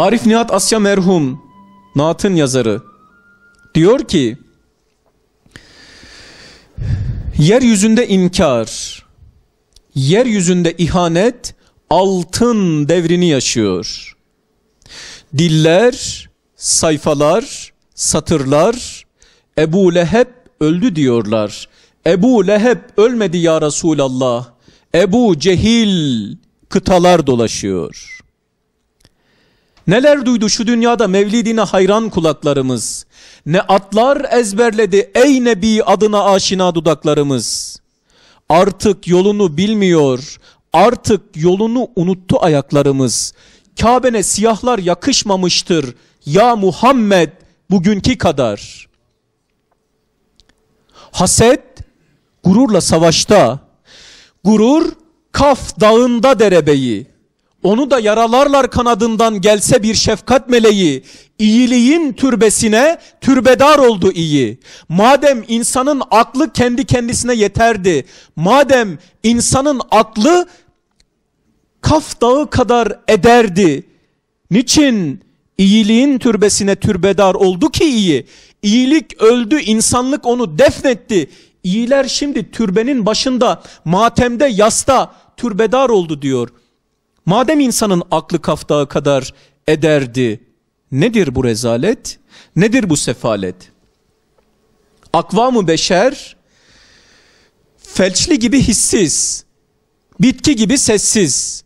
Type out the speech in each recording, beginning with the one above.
Arif Nihat Asya merhum, Naat'ın yazarı diyor ki yeryüzünde inkar, yeryüzünde ihanet altın devrini yaşıyor. Diller, sayfalar, satırlar Ebu Leheb öldü diyorlar. Ebu Leheb ölmedi ya Resulallah. Ebu Cehil kıtalar dolaşıyor.'' Neler duydu şu dünyada mevlidine hayran kulaklarımız. Ne atlar ezberledi ey nebi adına aşina dudaklarımız. Artık yolunu bilmiyor, artık yolunu unuttu ayaklarımız. Kabe'ne siyahlar yakışmamıştır ya Muhammed bugünkü kadar. Haset gururla savaşta, gurur Kaf dağında derebeyi, onu da yaralarlar kanadından gelse bir şefkat meleği, iyiliğin türbesine türbedar oldu iyi. Madem insanın aklı kendi kendisine yeterdi, madem insanın aklı Kaf dağı kadar ederdi. Niçin iyiliğin türbesine türbedar oldu ki iyi? İyilik öldü, insanlık onu defnetti. İyiler şimdi türbenin başında, matemde, yasta türbedar oldu diyor. Madem insanın aklı kaftağı kadar ederdi, nedir bu rezalet? Nedir bu sefalet? Akvamı beşer, felçli gibi hissiz, bitki gibi sessiz,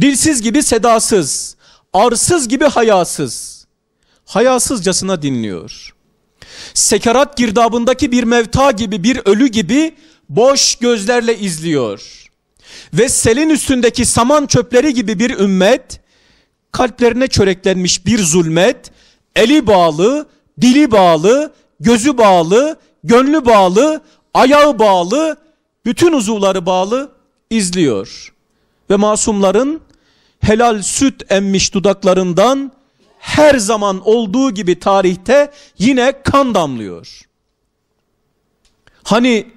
dilsiz gibi sedasız, arsız gibi hayasız, hayasızcasına dinliyor. Sekarat girdabındaki bir mevta gibi, bir ölü gibi boş gözlerle izliyor.'' ve selin üstündeki saman çöpleri gibi bir ümmet, kalplerine çöreklenmiş bir zulmet, eli bağlı, dili bağlı, gözü bağlı, gönlü bağlı, ayağı bağlı, bütün uzuvları bağlı izliyor. Ve masumların helal süt emmiş dudaklarından her zaman olduğu gibi tarihte yine kan damlıyor. Hani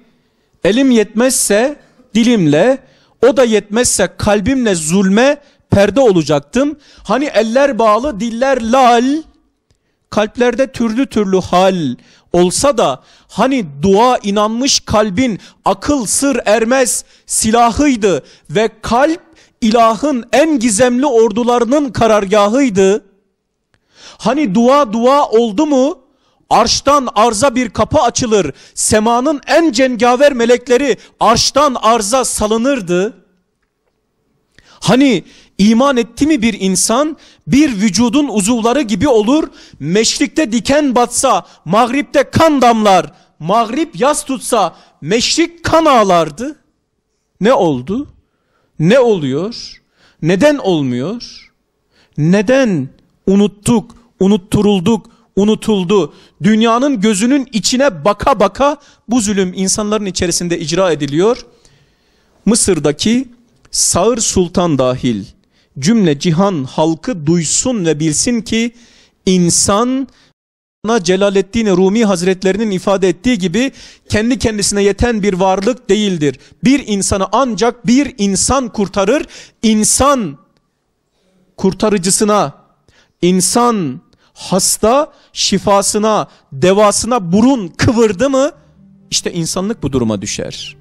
elim yetmezse dilimle, o da yetmezse kalbimle zulme perde olacaktım. Hani eller bağlı diller lal, kalplerde türlü türlü hal olsa da hani dua inanmış kalbin akıl sır ermez silahıydı ve kalp ilahın en gizemli ordularının karargahıydı. Hani dua dua oldu mu? Arştan arza bir kapı açılır. Semanın en cengaver melekleri arştan arza salınırdı. Hani iman etti mi bir insan bir vücudun uzuvları gibi olur. Meşrikte diken batsa, mağripte kan damlar. Mağrip yas tutsa, meşrik kan ağlardı. Ne oldu? Ne oluyor? Neden olmuyor? Neden unuttuk, unutturulduk, unutuldu. Dünyanın gözünün içine baka baka bu zulüm insanların içerisinde icra ediliyor. Mısır'daki Sağır Sultan dahil cümle cihan halkı duysun ve bilsin ki insan Celaleddin Rumi Hazretlerinin ifade ettiği gibi kendi kendisine yeten bir varlık değildir. Bir insanı ancak bir insan kurtarır. İnsan kurtarıcısına, insan hasta şifasına, devasına burun kıvırdı mı işte insanlık bu duruma düşer.